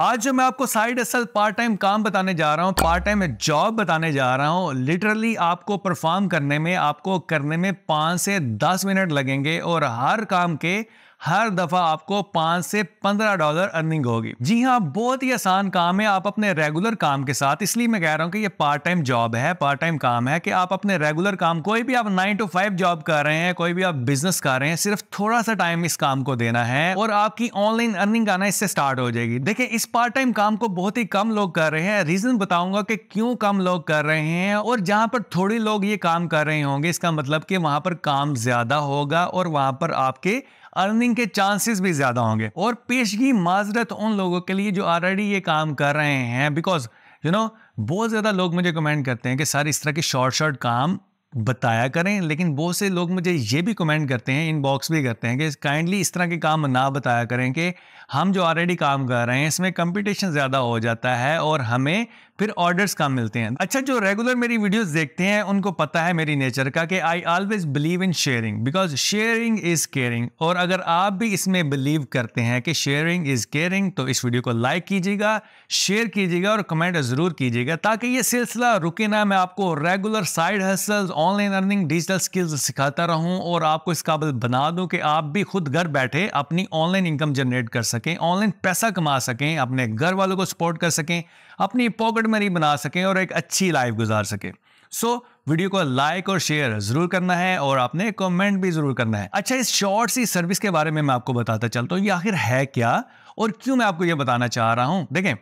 आज जो मैं आपको साइड असल पार्ट टाइम काम बताने जा रहा हूँ पार्ट टाइम जॉब बताने जा रहा हूँ लिटरली आपको परफॉर्म करने में आपको करने में पाँच से दस मिनट लगेंगे और हर काम के हर दफा आपको पांच से पंद्रह डॉलर अर्निंग होगी जी हाँ बहुत ही आसान काम है आप अपने रेगुलर काम के साथ इसलिए मैं कह रहा हूँ कि ये पार्ट टाइम जॉब है पार्ट टाइम काम है कि आप अपने रेगुलर काम कोई भी आप नाइन टू फाइव जॉब कर रहे हैं कोई भी आप बिजनेस कर रहे हैं सिर्फ थोड़ा सा टाइम इस काम को देना है और आपकी ऑनलाइन अर्निंग आना इससे स्टार्ट हो जाएगी देखिये इस पार्ट टाइम काम को बहुत ही कम लोग कर रहे हैं रीजन बताऊंगा कि क्यों कम लोग कर रहे हैं और जहां पर थोड़े लोग ये काम कर रहे होंगे इसका मतलब कि वहां पर काम ज्यादा होगा और वहां पर आपके अर्निंग के चांसेस भी ज्यादा होंगे और पेशगी माजरत उन लोगों के लिए जो ऑलरेडी ये काम कर रहे हैं बिकॉज यू नो बहुत ज़्यादा लोग मुझे कमेंट करते हैं कि सर इस तरह के शॉर्ट शॉर्ट काम बताया करें लेकिन बहुत से लोग मुझे ये भी कमेंट करते हैं इनबॉक्स भी करते हैं कि काइंडली इस तरह के काम ना बताया करें कि हम जो ऑलरेडी काम कर रहे हैं इसमें कंपटीशन ज़्यादा हो जाता है और हमें फिर ऑर्डर्स कम मिलते हैं अच्छा जो रेगुलर मेरी वीडियोस देखते हैं उनको पता है मेरी नेचर का कि I always believe in sharing because sharing is caring और अगर आप भी इसमें बिलीव करते हैं कि शेयरिंग इज़ केयरिंग तो इस वीडियो को लाइक कीजिएगा शेयर कीजिएगा और कमेंट ज़रूर कीजिएगा ताकि ये सिलसिला रुके ना मैं आपको regular side hustle online earning digital skills सिखाता रहूँ और आपको इस काबिल बना दूँ कि आप भी खुद घर बैठे अपनी ऑनलाइन इनकम जनरेट कर सकें ऑनलाइन पैसा कमा सकें अपने घर वालों को सपोर्ट कर सकें अपनी पॉकेट पॉकेट मनी बना सकें और एक अच्छी लाइफ गुजार सकें सो so, वीडियो को लाइक और शेयर जरूर करना है और आपने कमेंट भी जरूर करना है अच्छा इस शॉर्ट सी सर्विस के बारे में मैं आपको बताता चलता हूँ ये आखिर है क्या और क्यों मैं आपको ये बताना चाह रहा हूँ देखें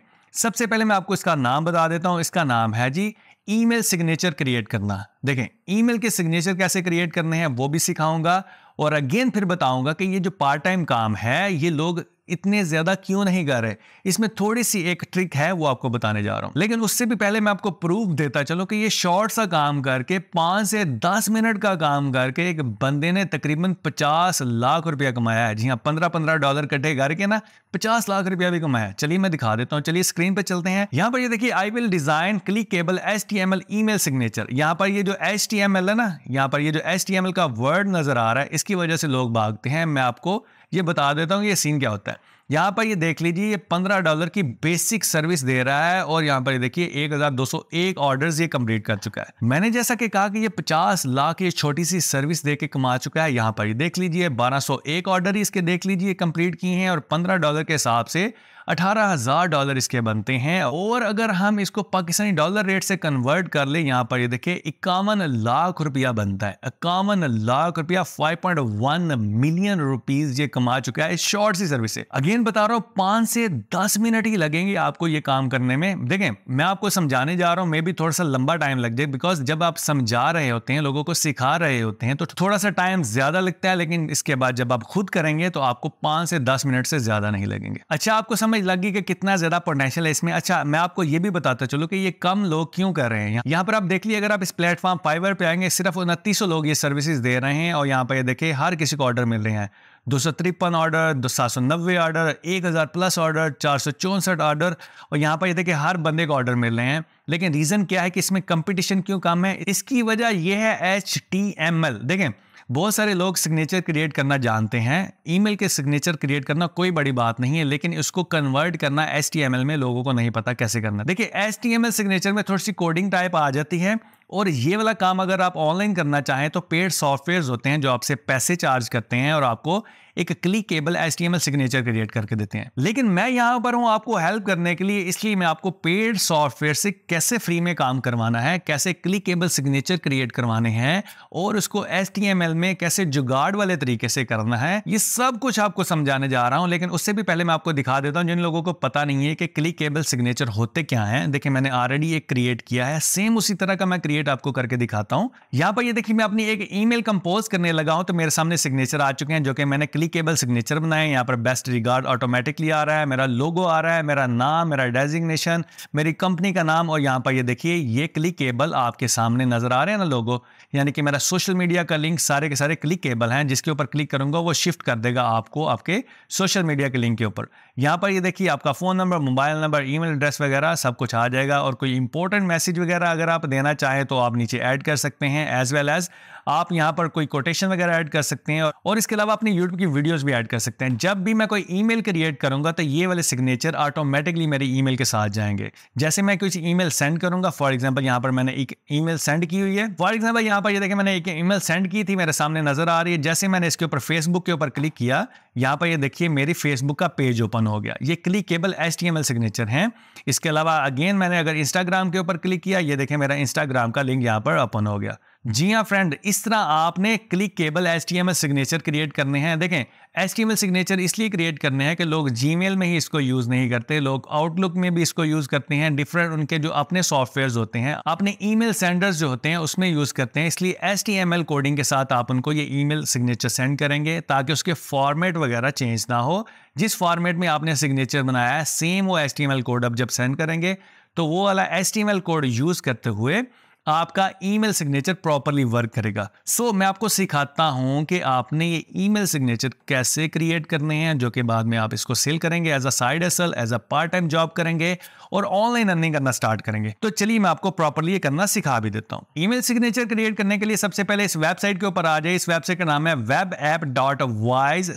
सबसे पहले मैं आपको इसका नाम बता देता हूँ इसका नाम है जी ईमेल सिग्नेचर क्रिएट करना देखें ईमेल के सिग्नेचर कैसे क्रिएट करने हैं वो भी सिखाऊंगा और अगेन फिर बताऊंगा कि ये जो पार्ट टाइम काम है ये लोग इतने ज़्यादा क्यों नहीं कर रहे इसमें थोड़ी सी एक ट्रिक है वो आपको बताने जा रहा हूं लेकिन उससे भी पहले मैं आपको प्रूफ देता चलो कि ये शॉर्ट सा काम करके पांच से दस मिनट का काम करके एक बंदे ने तकरीबन पचास लाख रुपया कमाया है जी हाँ पंद्रह पंद्रह डॉलर कट्ठे करके ना पचास लाख रुपया भी कमाया चलिए मैं दिखा देता हूँ चलिए स्क्रीन पर चलते हैं यहाँ पर ये देखिए I will design click cable S T M L email signature यहाँ पर ये जो एस टी एम एल है ना यहाँ पर ये जो एस टी एम एल का वर्ड नज़र आ रहा है इसकी वजह से लोग भागते हैं मैं आपको ये बता देता हूँ ये सीन क्या होता है यहाँ पर ये देख लीजिए ये पंद्रह डॉलर की बेसिक सर्विस दे रहा है और यहाँ पर ये देखिए एक हजार दो सौ एक ऑर्डर ये कंप्लीट कर चुका है मैंने जैसा कि कहा कि ये पचास लाख ये छोटी सी सर्विस दे के कमा चुका है यहाँ पर ये देख लीजिए बारह सौ एक ऑर्डर इसके देख लीजिए कंप्लीट किए हैं और पंद्रह डॉलर के हिसाब से अठारह हज़ार डॉलर इसके बनते हैं और अगर हम इसको पाकिस्तानी डॉलर रेट से कन्वर्ट कर ले यहाँ पर ये देखिए इक्यावन लाख रुपया बनता है इक्यावन लाख रुपया 5.1 मिलियन रुपीस ये कमा चुका है शॉर्ट सी सर्विस से अगेन बता रहा हूँ पांच से दस मिनट ही लगेंगे आपको ये काम करने में देखें मैं आपको समझाने जा रहा हूँ मे भी थोड़ा सा लंबा टाइम लग जाए बिकॉज जब आप समझा रहे होते हैं लोगों को सिखा रहे होते हैं तो थोड़ा सा टाइम ज़्यादा लगता है लेकिन इसके बाद जब आप खुद करेंगे तो आपको पांच से दस मिनट से ज़्यादा नहीं लगेंगे अच्छा आपको समझ समझ लग गई कि कितना ज्यादा पोटेंशियल है इसमें अच्छा मैं आपको ये भी बताता चलूँ कि ये कम लोग क्यों कर रहे हैं यहाँ पर आप देख लिए अगर आप इस प्लेटफॉर्म फाइवर पे आएंगे सिर्फ उनतीस लोग ये सर्विसेज दे रहे हैं और यहाँ पर ये देखिए हर किसी को ऑर्डर मिल रहे हैं दो सौ तिरपन ऑर्डर दो सात सौ नब्बे ऑर्डर एक हज़ार प्लस ऑर्डर चार सौ चौंसठ ऑर्डर और यहाँ पर ये देखिए हर बंदे को ऑर्डर मिल रहे हैं लेकिन रीज़न क्या है कि इसमें कंपटीशन क्यों कम है इसकी वजह यह है एच टी एम एल देखें बहुत सारे लोग सिग्नेचर क्रिएट करना जानते हैं ईमेल के सिग्नेचर क्रिएट करना कोई बड़ी बात नहीं है लेकिन इसको कन्वर्ट करना एस में लोगों को नहीं पता कैसे करना देखिए एस सिग्नेचर में थोड़ी सी कोडिंग टाइप आ जाती है और ये वाला काम अगर आप ऑनलाइन करना चाहें तो पेड सॉफ्टवेयर होते हैं जो आपसे पैसे चार्ज करते हैं और आपको एक click cable S T M L signature create करके देते हैं लेकिन मैं यहाँ पर हूँ आपको हेल्प करने के लिए इसलिए मैं आपको पेड सॉफ्टवेयर से कैसे फ्री में काम करवाना है कैसे क्लिक केबल सिग्नेचर क्रिएट करवाने हैं और उसको एस टी एम एल में कैसे जुगाड़ वाले तरीके से करना है ये सब कुछ आपको समझाने जा रहा हूँ लेकिन उससे भी पहले मैं आपको दिखा देता हूँ जिन लोगों को पता नहीं है कि क्लिक केबल सिग्नेचर होते क्या है देखिए मैंने ऑलरेडी एक क्रिएट किया है सेम उसी तरह का मैं क्रिएट आपको करके दिखाता हूँ यहाँ पर ये देखिए मैं अपनी एक ईमेल कंपोज करने लगा हूँ तो मेरे सामने सिग्नेचर आ चुके हैं जो कि मैंने एप्लीकेबल सिग्नेचर बनाएं यहाँ पर बेस्ट रिगार्ड ऑटोमेटिकली आ रहा है मेरा लोगो आ रहा है मेरा नाम मेरा डेजिग्नेशन मेरी कंपनी का नाम और यहाँ पर ये देखिए ये क्लिकेबल आपके सामने नजर आ रहे हैं ना लोगो यानी कि मेरा सोशल मीडिया का लिंक सारे के सारे क्लिकेबल हैं जिसके ऊपर क्लिक करूँगा वो शिफ्ट कर देगा आपको आपके सोशल मीडिया के लिंक के ऊपर यहाँ पर ये देखिए आपका phone number mobile number email address वगैरह सब कुछ आ जाएगा और कोई इंपॉर्टेंट मैसेज वगैरह अगर आप देना चाहें तो आप नीचे ऐड कर सकते हैं एज वेल एज आप यहाँ पर कोई कोटेशन वगैरह ऐड कर सकते हैं और इसके अलावा अपनी यूट्यूब की वीडियोज़ भी ऐड कर सकते हैं जब भी मैं कोई ईमेल क्रिएट करूंगा तो ये वाले सिग्नेचर ऑटोमेटिकली मेरे ईमेल के साथ जाएंगे जैसे मैं कुछ ईमेल सेंड करूँगा फॉर एग्जाम्पल यहाँ पर मैंने एक ईमेल सेंड की हुई है फॉर एग्जाम्पल यहाँ पर ये देखिए मैंने एक ई सेंड की थी मेरे सामने नजर आ रही है जैसे मैंने इसके ऊपर फेसबुक के ऊपर क्लिक किया यहाँ पर ये देखिए मेरी फेसबुक का पेज ओपन ऑन हो गया ये clickable S T M L signature हैं इसके अलावा अगेन मैंने अगर इंस्टाग्राम के ऊपर क्लिक किया ये देखें मेरा इंस्टाग्राम का लिंक यहाँ पर ओपन हो गया जी हाँ फ्रेंड इस तरह आपने click cable S T M L signature create करने हैं देखें S T M L signature इसलिए क्रिएट करने हैं कि लोग जी मेल में ही इसको यूज़ नहीं करते लोग आउटलुक में भी इसको यूज़ करते हैं डिफरेंट उनके जो अपने सॉफ्टवेयर होते हैं अपने ई मेल सेंडर्स जो होते हैं उसमें यूज़ करते हैं इसलिए S T M L coding के साथ आप उनको ये ई मेल सिग्नेचर सेंड करेंगे ताकि उसके फॉर्मेट वगैरह चेंज ना हो जिस फॉर्मेट में आपने सिग्नेचर बनाया है सेम वो S T M L code अब जब सेंड करेंगे तो वो वाला S T M L code use करते हुए आपका ईमेल सिग्नेचर प्रॉपरली वर्क करेगा सो so, मैं आपको सिखाता हूं कि आपने ये ईमेल सिग्नेचर कैसे क्रिएट करने हैं जो कि बाद में आप इसको सेल करेंगे as a side hustle as a part time job करेंगे और ऑनलाइन अर्निंग करना स्टार्ट करेंगे तो चलिए मैं आपको प्रॉपरली ये करना सिखा भी देता हूँ ई सिग्नेचर क्रिएट करने के लिए सबसे पहले इस वेबसाइट के ऊपर आ जाए इस वेबसाइट का नाम है web dot wise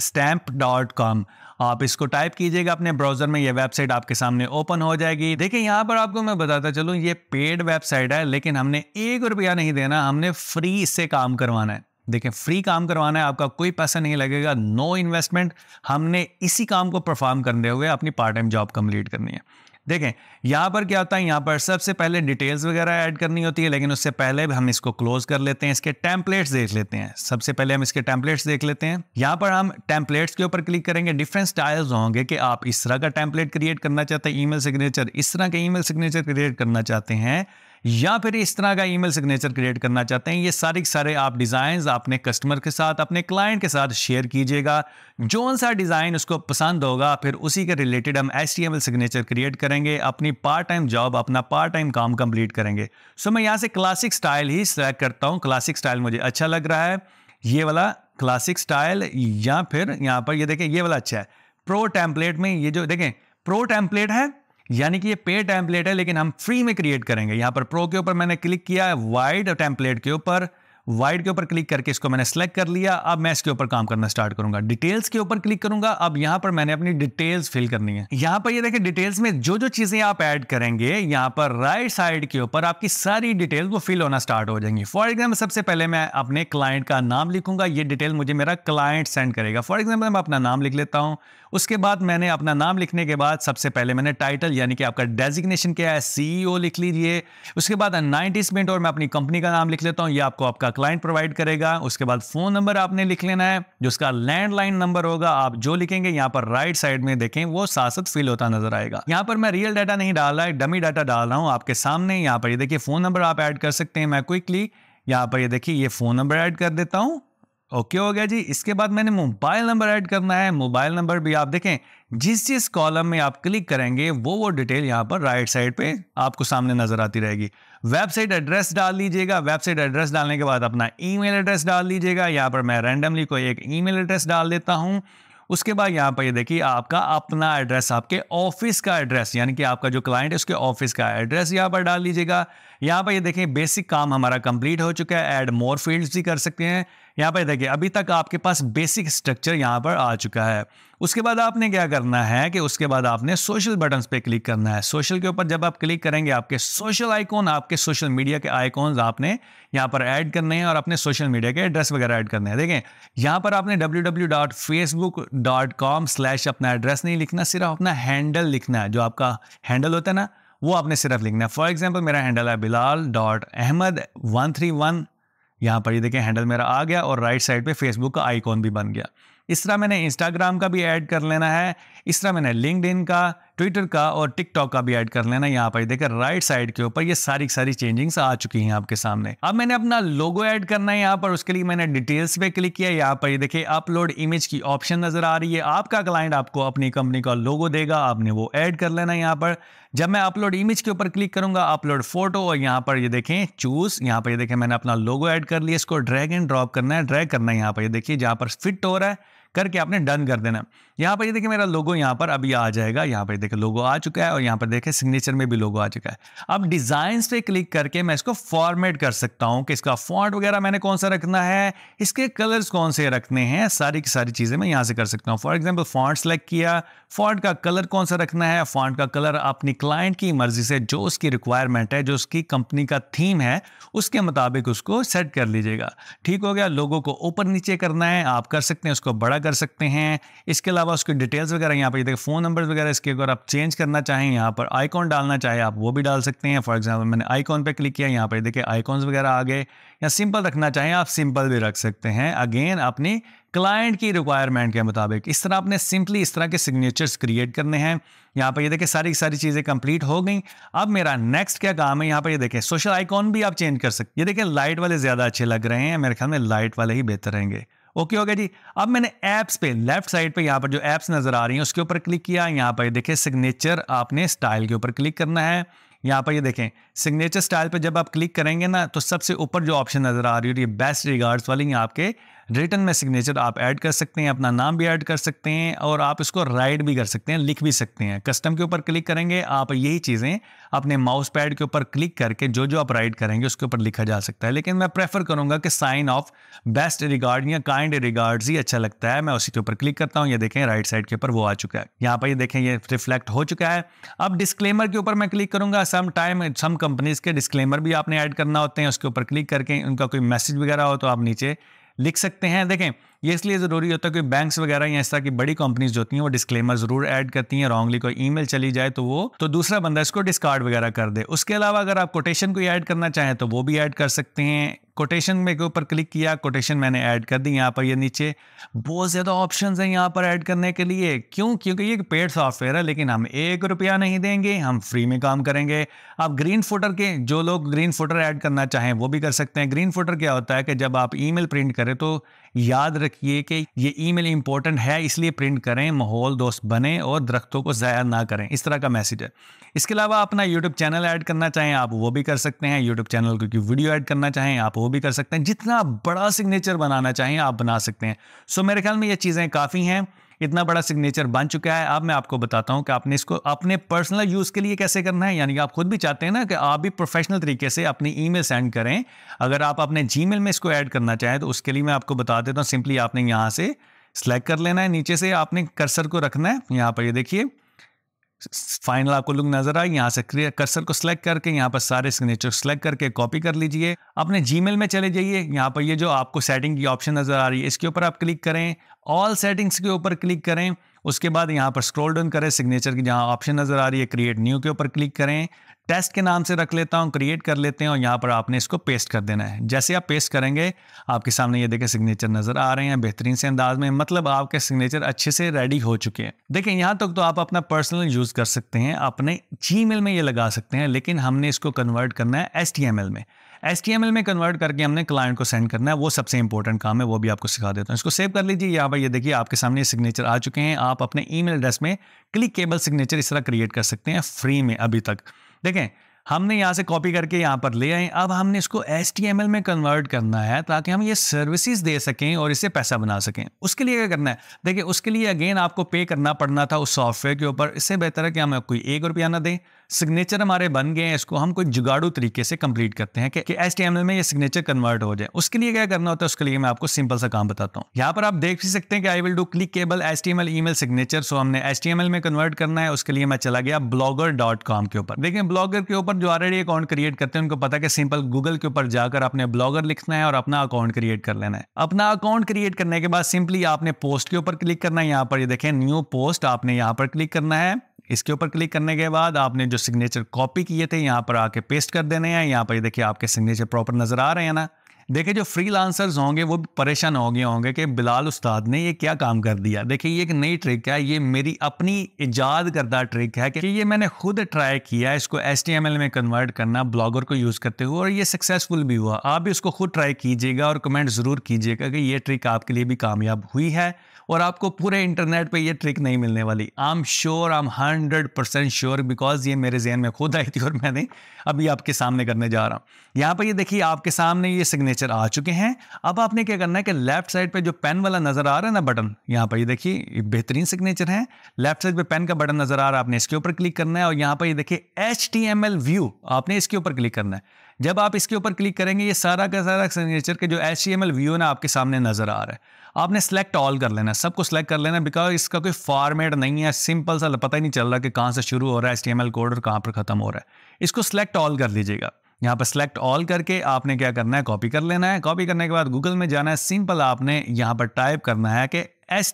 dot com आप इसको टाइप कीजिएगा अपने ब्राउजर में ये वेबसाइट आपके सामने ओपन हो जाएगी देखिए यहाँ पर आपको मैं बताता चलूँ ये पेड वेबसाइट है लेकिन हमने एक रुपया नहीं देना हमने फ्री इससे काम करवाना है देखें फ्री काम करवाना है आपका कोई पैसा नहीं लगेगा नो इन्वेस्टमेंट हमने इसी काम को परफॉर्म करते हुए अपनी पार्ट टाइम जॉब कंप्लीट करनी है देखें यहाँ पर क्या होता है यहाँ पर सबसे पहले डिटेल्स वगैरह ऐड करनी होती है लेकिन उससे पहले हम इसको क्लोज कर लेते हैं इसके टैंपलेट्स देख लेते हैं सबसे पहले हम इसके टैंपलेट्स देख लेते हैं यहाँ पर हम टैंपलेट्स के ऊपर क्लिक करेंगे डिफरेंट स्टाइल्स होंगे कि आप इस तरह का टैंपलेट क्रिएट करना चाहते हैं ईमेल सिग्नेचर इस तरह के ई सिग्नेचर क्रिएट करना चाहते हैं या फिर इस तरह का ईमेल सिग्नेचर क्रिएट करना चाहते हैं ये सारे के सारे आप डिज़ाइन अपने कस्टमर के साथ अपने क्लाइंट के साथ शेयर कीजिएगा जो सा डिज़ाइन उसको पसंद होगा फिर उसी के रिलेटेड हम एस सिग्नेचर क्रिएट करेंगे अपनी पार्ट टाइम जॉब अपना पार्ट टाइम काम कंप्लीट करेंगे सो मैं यहाँ से क्लासिक स्टाइल ही सिलेक्ट करता हूँ क्लासिक स्टाइल मुझे अच्छा लग रहा है ये वाला क्लासिक स्टाइल या फिर यहाँ पर ये देखें ये वाला अच्छा है प्रो टेम्पलेट में ये जो देखें प्रो टेम्पलेट है यानी कि ये पे टेम्पलेट है लेकिन हम फ्री में क्रिएट करेंगे यहाँ पर प्रो के ऊपर मैंने क्लिक किया है वाइड टेम्पलेट के ऊपर वाइड के ऊपर क्लिक करके इसको मैंने सेलेक्ट कर लिया अब मैं इसके ऊपर काम करना स्टार्ट करूंगा डिटेल्स के ऊपर क्लिक करूंगा अब यहां पर मैंने अपनी डिटेल्स फिल करनी है यहां पर ये देखें डिटेल्स में जो जो चीजें आप ऐड करेंगे यहां पर राइट साइड के ऊपर आपकी सारी डिटेल्स वो फिल होना स्टार्ट हो जाएंगी फॉर एग्जाम्पल सबसे पहले मैं अपने क्लाइंट का नाम लिखूंगा ये डिटेल मुझे मेरा क्लाइंट सेंड करेगा फॉर एग्जाम्पल मैं अपना नाम लिख लेता हूँ उसके बाद मैंने अपना नाम लिखने के बाद सबसे पहले मैंने टाइटल यानी कि आपका डेजिग्नेशन क्या है सीईओ e लिख लीजिए उसके बाद एनाइटिसमेंट और मैं अपनी कंपनी का नाम लिख लेता हूँ ये आपको आपका क्लाइंट प्रोवाइड करेगा उसके बाद फोन नंबर आपने लिख लेना है जो उसका लैंडलाइन नंबर होगा आप जो लिखेंगे यहाँ पर राइट साइड में देखें वो साथ फील फिल होता नजर आएगा यहाँ पर मैं रियल डाटा नहीं डाल रहा है डमी डाटा डाल रहा हूँ आपके सामने यहाँ पर ये देखिए फोन नंबर आप ऐड कर सकते हैं मैं क्विकली यहाँ पर ये देखिए ये फोन नंबर ऐड कर देता हूँ ओके हो गया जी इसके बाद मैंने मोबाइल नंबर ऐड करना है मोबाइल नंबर भी आप देखें जिस जिस कॉलम में आप क्लिक करेंगे वो वो डिटेल यहाँ पर राइट साइड पे आपको सामने नजर आती रहेगी वेबसाइट एड्रेस डाल लीजिएगा वेबसाइट एड्रेस डालने के बाद अपना ईमेल एड्रेस डाल लीजिएगा यहाँ पर मैं रैंडमली कोई एक ईमेल एड्रेस डाल देता हूँ उसके बाद यहाँ पर ये देखिए आपका अपना एड्रेस आपके ऑफिस का एड्रेस यानी कि आपका जो क्लाइंट है उसके ऑफिस का एड्रेस यहाँ पर डाल लीजिएगा यहाँ पर ये देखें बेसिक काम हमारा कंप्लीट हो चुका है ऐड मोर फील्ड्स भी कर सकते हैं यहाँ पर देखिए अभी तक आपके पास बेसिक स्ट्रक्चर यहाँ पर आ चुका है उसके बाद आपने क्या करना है कि उसके बाद आपने सोशल बटन पे क्लिक करना है सोशल के ऊपर जब आप क्लिक करेंगे आपके सोशल आइकॉन आपके सोशल मीडिया के आइकॉन्स आपने यहाँ पर ऐड करने हैं और अपने सोशल मीडिया के एड्रेस वगैरह ऐड करने हैं देखें यहाँ पर आपने डब्ल्यू स्लैश अपना एड्रेस नहीं लिखना सिर्फ अपना हैंडल लिखना है जो आपका हैंडल होता है ना वो आपने सिर्फ लिखना है फॉर एग्जाम्पल मेरा हैंडल है Bilal dot Ahmed one three one यहाँ पर ये देखें हैंडल मेरा आ गया और राइट साइड पे फेसबुक का आइकॉन भी बन गया इस तरह मैंने इंस्टाग्राम का भी ऐड कर लेना है इस तरह मैंने लिंकड का ट्विटर का और टिकटॉक का भी ऐड कर लेना यहाँ पर देखकर राइट साइड के ऊपर ये सारी सारी चेंजिंग्स आ चुकी हैं आपके सामने अब मैंने अपना लोगो ऐड करना है यहाँ पर उसके लिए मैंने डिटेल्स पे क्लिक किया यहाँ पर ये देखिए अपलोड इमेज की ऑप्शन नजर आ रही है आपका क्लाइंट आपको अपनी कंपनी का लोगो देगा आपने वो ऐड कर लेना है यहाँ पर जब मैं अपलोड इमेज के ऊपर क्लिक करूंगा अपलोड फोटो और यहाँ पर ये देखें चूज यहाँ पर ये देखें मैंने अपना लोगो ऐड कर लिया इसको ड्रैग एंड ड्रॉप करना है ड्रैग करना है यहाँ पर ये देखिए जहाँ पर फिट हो रहा है करके आपने डन कर देना यहाँ पर ये देखिए मेरा लोगो यहाँ पर अभी आ जाएगा यहाँ पर देखिए लोगो आ चुका है और यहाँ पर देखिए सिग्नेचर में भी लोगो आ चुका है अब डिज़ाइन पे क्लिक करके मैं इसको फॉर्मेट कर सकता हूँ कि इसका फॉन्ट वगैरह मैंने कौन सा रखना है इसके कलर्स कौन से रखने हैं सारी की सारी चीज़ें मैं यहाँ से कर सकता हूँ फॉर एग्जाम्पल फॉन्ट सेलेक्ट किया फॉन्ट का कलर कौन सा रखना है फॉन्ट का कलर अपनी क्लाइंट की मर्जी से जो उसकी रिक्वायरमेंट है जो उसकी कंपनी का थीम है उसके मुताबिक उसको सेट कर लीजिएगा ठीक हो गया लोगों को ऊपर नीचे करना है आप कर सकते हैं उसको बड़ा कर सकते हैं इसके अलावा अलावा उसकी डिटेल्स वगैरह यहाँ पर देखिए फ़ोन नंबर वगैरह इसके अगर आप चेंज करना चाहें यहाँ पर आइकॉन डालना चाहें आप वो भी डाल सकते हैं फॉर एग्जाम्पल मैंने आइकॉन पर क्लिक किया यहाँ पर देखिए आइकॉन्स वगैरह आ गए या सिंपल रखना चाहें आप सिंपल भी रख सकते हैं अगेन अपनी क्लाइंट की रिक्वायरमेंट के मुताबिक इस तरह आपने सिंपली इस तरह के सिग्नेचर्स क्रिएट करने हैं यहाँ पर ये देखें सारी सारी चीज़ें कंप्लीट हो गई अब मेरा नेक्स्ट क्या काम है यहाँ पर ये देखें सोशल आइकॉन भी आप चेंज कर सकते ये देखें लाइट वाले ज़्यादा अच्छे लग रहे हैं मेरे ख्याल में लाइट वाले ही बेहतर रहेंगे ओके हो गया जी अब मैंने ऐप्स पे लेफ्ट साइड पे यहाँ पर जो ऐप्स नज़र आ रही हैं उसके ऊपर क्लिक किया यहाँ पर देखे सिग्नेचर आपने स्टाइल के ऊपर क्लिक करना है यहाँ पर ये देखें सिग्नेचर स्टाइल पर जब आप क्लिक करेंगे ना तो सबसे ऊपर जो ऑप्शन नज़र आ रही है बेस्ट रिगार्ड्स वाली आपके रिटर्न में सिग्नेचर आप ऐड कर सकते हैं अपना नाम भी ऐड कर सकते हैं और आप इसको राइड भी कर सकते हैं लिख भी सकते हैं कस्टम के ऊपर क्लिक करेंगे आप यही चीज़ें अपने माउस पैड के ऊपर क्लिक करके जो जो आप राइड करेंगे उसके ऊपर लिखा जा सकता है लेकिन मैं प्रेफर करूंगा कि साइन ऑफ बेस्ट रिगार्ड या काइंड रिगार्ड ही अच्छा लगता है मैं उसी के ऊपर क्लिक करता हूँ ये देखें राइट साइड के ऊपर वो आ चुका है यहाँ पर ये देखें ये रिफ्लेक्ट हो चुका है अब डिस्क्लेमर के ऊपर मैं क्लिक करूंगा सम टाइम सम कंपनीज के डिस्क्लेमर भी आपने ऐड करना होते हैं उसके ऊपर क्लिक करके उनका कोई मैसेज वगैरह हो तो आप नीचे लिख सकते हैं देखें ये इसलिए ज़रूरी होता है कि बैंक्स वगैरह या इस तरह की बड़ी कंपनीज जो होती हैं वो डिस्क्लेमर ज़रूर ऐड करती हैं रॉन्गली कोई ईमेल चली जाए तो वो तो दूसरा बंदा इसको डिस्कार्ड वगैरह कर दे उसके अलावा अगर आप कोटेशन कोई ऐड करना चाहें तो वो भी ऐड कर सकते हैं कोटेशन में के ऊपर क्लिक किया कोटेशन मैंने ऐड कर दी यहाँ पर ये नीचे बहुत ज़्यादा ऑप्शन हैं यहाँ पर ऐड करने के लिए क्यों क्योंकि ये पेड सॉफ्टवेयर है लेकिन हम एक रुपया नहीं देंगे हम फ्री में काम करेंगे आप ग्रीन फोटर के जो लोग ग्रीन फोटर ऐड करना चाहें वो भी कर सकते हैं ग्रीन फोटर क्या होता है कि जब आप ई प्रिंट करें तो याद रखिए कि ये ईमेल इंपॉर्टेंट है इसलिए प्रिंट करें माहौल दोस्त बने और दरख्तों को ज़ाया ना करें इस तरह का मैसेज है इसके अलावा अपना यूट्यूब चैनल ऐड करना चाहें आप वो भी कर सकते हैं यूट्यूब चैनल क्योंकि वीडियो ऐड करना चाहें आप वो भी कर सकते हैं जितना बड़ा सिग्नेचर बनाना चाहें आप बना सकते हैं सो मेरे ख्याल में ये चीज़ें काफ़ी हैं इतना बड़ा सिग्नेचर बन चुका है अब मैं आपको बताता हूँ कि आपने इसको अपने पर्सनल यूज़ के लिए कैसे करना है यानी कि आप खुद भी चाहते हैं ना कि आप भी प्रोफेशनल तरीके से अपनी ईमेल सेंड करें अगर आप अपने जी में इसको ऐड करना चाहें तो उसके लिए मैं आपको बता देता हूँ सिंपली आपने यहाँ से सेलेक्ट कर लेना है नीचे से आपने कर्सर को रखना है यहाँ पर ये देखिए फाइनल आपको लुक नजर आए यहाँ से कर्सर को सिलेक्ट करके यहाँ पर सारे सिग्नेचर सेलेक्ट करके कॉपी कर लीजिए अपने जीमेल में चले जाइए यहाँ पर ये यह जो आपको सेटिंग की ऑप्शन नजर आ रही है इसके ऊपर आप क्लिक करें ऑल सेटिंग्स के ऊपर क्लिक करें उसके बाद यहाँ पर स्क्रॉल डाउन करें सिग्नेचर की जहाँ ऑप्शन नज़र आ रही है क्रिएट न्यू के ऊपर क्लिक करें टेस्ट के नाम से रख लेता हूँ क्रिएट कर लेते हैं और यहाँ पर आपने इसको पेस्ट कर देना है जैसे आप पेस्ट करेंगे आपके सामने ये देखें सिग्नेचर नज़र आ रहे हैं बेहतरीन से अंदाज में मतलब आपके सिग्नेचर अच्छे से रेडी हो चुके हैं देखें यहाँ तक तो आप अपना पर्सनल यूज़ कर सकते हैं अपने जी में ये लगा सकते हैं लेकिन हमने इसको कन्वर्ट करना है एस में एस में कन्वर्ट करके हमने क्लाइंट को सेंड करना है वो सबसे इंपॉर्टेंट काम है वो भी आपको सिखा देता हूँ इसको सेव कर लीजिए या भाई ये देखिए आपके सामने सिग्नेचर आ चुके हैं आप अपने मेल एड्रेस में क्लिक केबल सिग्नेचर इस तरह क्रिएट कर सकते हैं फ्री में अभी तक देखें हमने यहाँ से कॉपी करके यहाँ पर ले आए अब हमने इसको एस में कन्वर्ट करना है ताकि हम ये सर्विसेज दे सकें और इससे पैसा बना सकें उसके लिए क्या करना है देखिए उसके लिए अगेन आपको पे करना पड़ना था उस सॉफ्टवेयर के ऊपर इससे बेहतर है कि हम कोई एक रुपया ना दें सिग्नेचर हमारे बन गए हैं इसको हम कोई जुगाड़ू तरीके से कंप्लीट करते हैं कि, कि एस में ये सिग्नेचर कन्वर्ट हो जाए उसके लिए क्या करना होता है उसके लिए मैं आपको सिंपल सा काम बताता हूँ यहाँ पर आप देख भी सकते हैं कि I will do click cable S T M signature so हमने एस में कन्वर्ट करना है उसके लिए मैं चला गया ब्लॉगर के ऊपर देखिए ब्लॉगर के ऊपर जो ऑलरेडी अकाउंट क्रिएट करते हैं उनको पता कि सिंपल गूगल के ऊपर जाकर अपने ब्लॉगर लिखना है और अपना अकाउंट क्रिएट कर लेना है अपना अकाउंट क्रिएट करने के बाद सिंपली आपने पोस्ट के ऊपर क्लिक करना है यहाँ पर देखें न्यू पोस्ट आपने यहाँ पर क्लिक करना है इसके ऊपर क्लिक करने के बाद आपने जो सिग्नेचर कॉपी किए थे यहाँ पर आके पेस्ट कर देने हैं यहाँ पर देखिए आपके सिग्नेचर प्रॉपर नज़र आ रहे हैं ना देखिए जो फ्री लांसर्स होंगे वो परेशान हो गए होंगे कि बिलाल उस्ताद ने ये क्या काम कर दिया देखिए ये एक नई ट्रिक है ये मेरी अपनी ईजाद करदा ट्रिक है कि ये मैंने खुद ट्राई किया इसको एस में कन्वर्ट करना ब्लॉगर को यूज़ करते हुए और ये सक्सेसफुल भी हुआ आप भी इसको खुद ट्राई कीजिएगा और कमेंट ज़रूर कीजिएगा कि ये ट्रिक आपके लिए भी कामयाब हुई है और आपको पूरे इंटरनेट पे ये ट्रिक नहीं मिलने वाली I am sure I am hundred percent sure because ये मेरे जहन में खुद आई थी और मैंने अभी आपके सामने करने जा रहा हूँ यहाँ पर ये देखिए आपके सामने ये सिग्नेचर आ चुके हैं अब आपने क्या करना है कि लेफ्ट साइड पर जो पेन वाला नज़र आ रहा है ना बटन यहाँ पर ये देखिए बेहतरीन सिग्नेचर है लेफ्ट साइड पर पेन का बटन नज़र आ रहा है आपने इसके ऊपर क्लिक करना है और यहाँ पर ये देखिए एच व्यू आपने इसके ऊपर क्लिक करना है जब आप इसके ऊपर क्लिक करेंगे ये सारा का सारा सिग्नेचर के जो H T M L view है ना आपके सामने नज़र आ रहा है आपने सेलेक्ट ऑल कर लेना सबको सेलेक्ट कर लेना बिकॉज इसका कोई फॉर्मेट नहीं है सिंपल सा पता ही नहीं चल रहा कि कहाँ से शुरू हो रहा है एस कोड और कहाँ पर ख़त्म हो रहा है इसको सेलेक्ट ऑल कर लीजिएगा यहाँ पर सेलेक्ट ऑल करके आपने क्या करना है कॉपी कर लेना है कॉपी करने के बाद गूगल में जाना है सिंपल आपने यहाँ पर टाइप करना है कि एस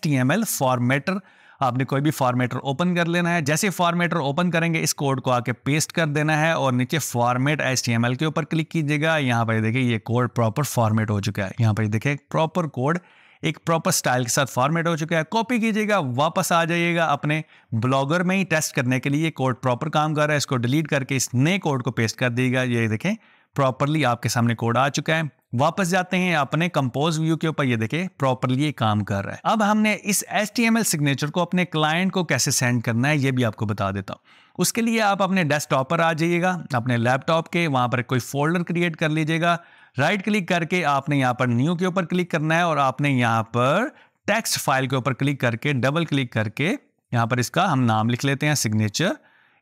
फॉर्मेटर आपने कोई भी फॉर्मेटर ओपन कर लेना है जैसे फॉर्मेटर ओपन करेंगे इस कोड को आके पेस्ट कर देना है और नीचे फॉर्मेट एस के ऊपर क्लिक कीजिएगा यहाँ पर देखिए ये कोड प्रॉपर फॉर्मेट हो चुका है यहाँ पर देखिए प्रॉपर कोड एक प्रॉपर स्टाइल के साथ फॉर्मेट हो चुका है कॉपी कीजिएगा वापस आ जाइएगा अपने ब्लॉगर में ही टेस्ट करने के लिए कोड प्रॉपर काम कर रहा है इसको डिलीट करके इस नए कोड को पेस्ट कर दिएगा ये देखें प्रॉपरली आपके सामने कोड आ चुका है वापस जाते हैं अपने कंपोज व्यू के ऊपर ये देखें प्रॉपरली ये काम कर रहा है अब हमने इस एल सिग्नेचर को अपने क्लाइंट को कैसे सेंड करना है ये भी आपको बता देता हूँ उसके लिए आप अपने डेस्कटॉप पर आ जाइएगा अपने लैपटॉप के वहाँ पर कोई फोल्डर क्रिएट कर लीजिएगा राइट क्लिक करके आपने यहाँ पर न्यू के ऊपर क्लिक करना है और आपने यहाँ पर टेक्स्ट फाइल के ऊपर क्लिक करके डबल क्लिक करके यहाँ पर इसका हम नाम लिख लेते हैं सिग्नेचर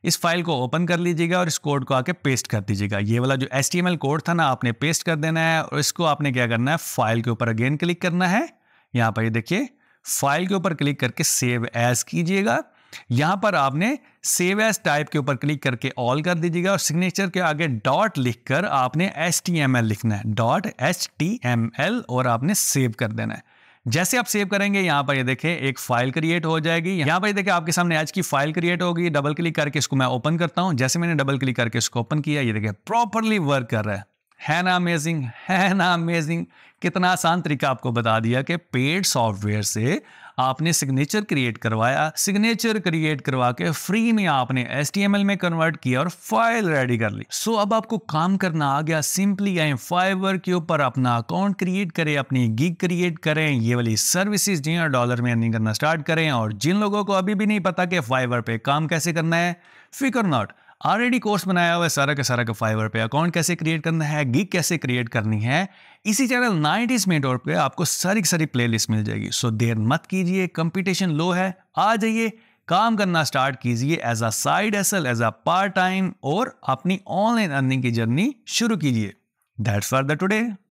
इस फाइल को ओपन कर लीजिएगा और इस कोड को आके पेस्ट कर दीजिएगा ये वाला जो एस कोड था ना आपने पेस्ट कर देना है और इसको आपने क्या करना है फाइल के ऊपर अगेन क्लिक करना है यहाँ पर ये देखिए फाइल के ऊपर क्लिक करके सेव एज कीजिएगा यहां पर आपने सेव एस टाइप के ऊपर क्लिक करके ऑल कर दीजिएगा और सिग्नेचर के आगे डॉट लिखकर आपने एस लिखना है डॉट एच और आपने सेव कर देना है जैसे आप सेव करेंगे यहां पर ये यह देखें एक फाइल क्रिएट हो जाएगी यहां पर ये यह देखें आपके सामने आज की फाइल क्रिएट होगी डबल क्लिक करके इसको मैं ओपन करता हूं जैसे मैंने डबल क्लिक करके इसको ओपन किया ये देखें प्रॉपरली वर्क कर रहा है है ना अमेजिंग है ना अमेजिंग कितना आसान तरीका आपको बता दिया कि पेड सॉफ्टवेयर से आपने सिग्नेचर क्रिएट करवाया सिग्नेचर क्रिएट करवा के फ्री में आपने एस में कन्वर्ट किया और फाइल रेडी कर ली सो so, अब आपको काम करना आ गया सिंपली आए फाइवर के ऊपर अपना अकाउंट क्रिएट करें अपनी गिग क्रिएट करें ये वाली सर्विसेज जो डॉलर में अर्निंग करना स्टार्ट करें और जिन लोगों को अभी भी नहीं पता कि फाइवर पे काम कैसे करना है फिकर नॉट ऑलरेडी कोर्स बनाया हुआ है सारा का सारा का फाइवर पे अकाउंट कैसे क्रिएट करना है गिग कैसे क्रिएट करनी है इसी चैनल नाइनटीज में डॉट पे आपको सारी की सारी प्लेलिस्ट मिल जाएगी सो देर मत कीजिए कंपटीशन लो है आ जाइए काम करना स्टार्ट कीजिए as a side hustle as a part time और अपनी ऑनलाइन अर्निंग की जर्नी शुरू कीजिए दैट्स फॉर द टुडे